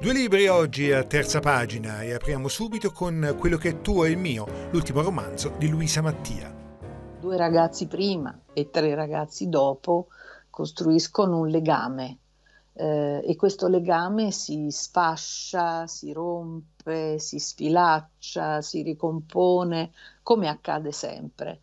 Due libri oggi a terza pagina e apriamo subito con Quello che è tuo e il mio, l'ultimo romanzo di Luisa Mattia. Due ragazzi prima e tre ragazzi dopo costruiscono un legame eh, e questo legame si sfascia, si rompe, si sfilaccia, si ricompone, come accade sempre.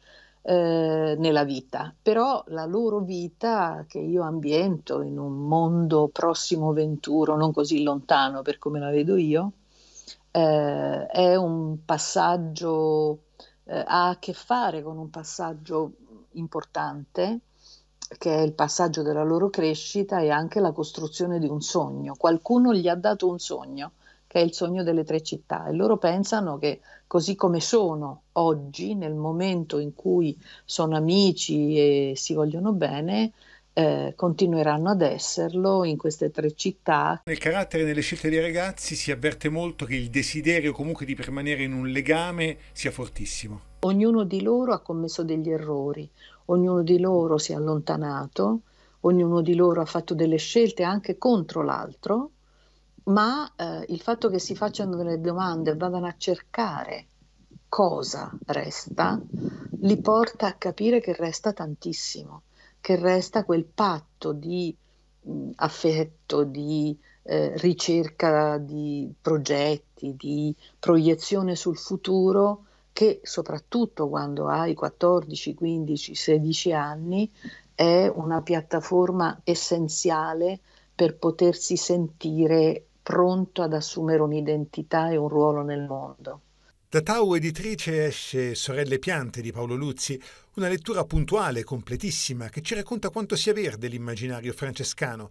Eh, nella vita, però la loro vita che io ambiento in un mondo prossimo venturo, non così lontano per come la vedo io, eh, è un passaggio, eh, ha a che fare con un passaggio importante che è il passaggio della loro crescita e anche la costruzione di un sogno. Qualcuno gli ha dato un sogno che è il sogno delle tre città e loro pensano che così come sono oggi, nel momento in cui sono amici e si vogliono bene, eh, continueranno ad esserlo in queste tre città. Nel carattere e nelle scelte dei ragazzi si avverte molto che il desiderio comunque di permanere in un legame sia fortissimo. Ognuno di loro ha commesso degli errori, ognuno di loro si è allontanato, ognuno di loro ha fatto delle scelte anche contro l'altro ma eh, il fatto che si facciano delle domande e vadano a cercare cosa resta, li porta a capire che resta tantissimo, che resta quel patto di mh, affetto, di eh, ricerca di progetti, di proiezione sul futuro che soprattutto quando hai 14, 15, 16 anni è una piattaforma essenziale per potersi sentire pronto ad assumere un'identità e un ruolo nel mondo. Da Tau Editrice esce Sorelle Piante di Paolo Luzzi, una lettura puntuale, completissima, che ci racconta quanto sia verde l'immaginario francescano,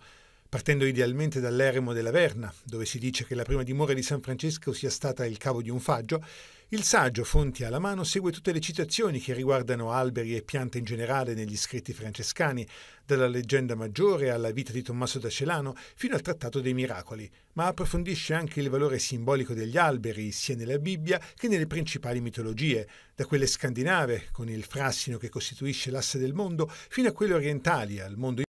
partendo idealmente dall'eremo della Verna, dove si dice che la prima dimora di San Francesco sia stata il cavo di un faggio, il saggio, fonti alla mano, segue tutte le citazioni che riguardano alberi e piante in generale negli scritti francescani, dalla leggenda maggiore alla vita di Tommaso da Celano fino al Trattato dei Miracoli, ma approfondisce anche il valore simbolico degli alberi sia nella Bibbia che nelle principali mitologie, da quelle scandinave, con il frassino che costituisce l'asse del mondo, fino a quelle orientali, al mondo